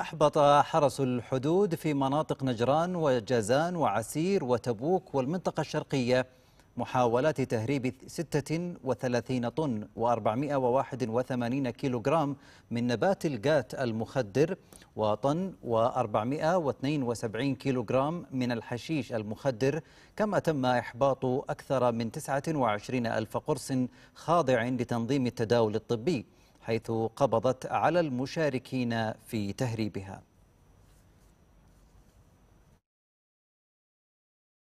أحبط حرس الحدود في مناطق نجران وجازان وعسير وتبوك والمنطقة الشرقية محاولات تهريب 36 طن و481 كيلوغرام من نبات الجات المخدر وطن و472 كيلوغرام من الحشيش المخدر كما تم إحباط أكثر من 29 ألف قرص خاضع لتنظيم التداول الطبي حيث قبضت على المشاركين في تهريبها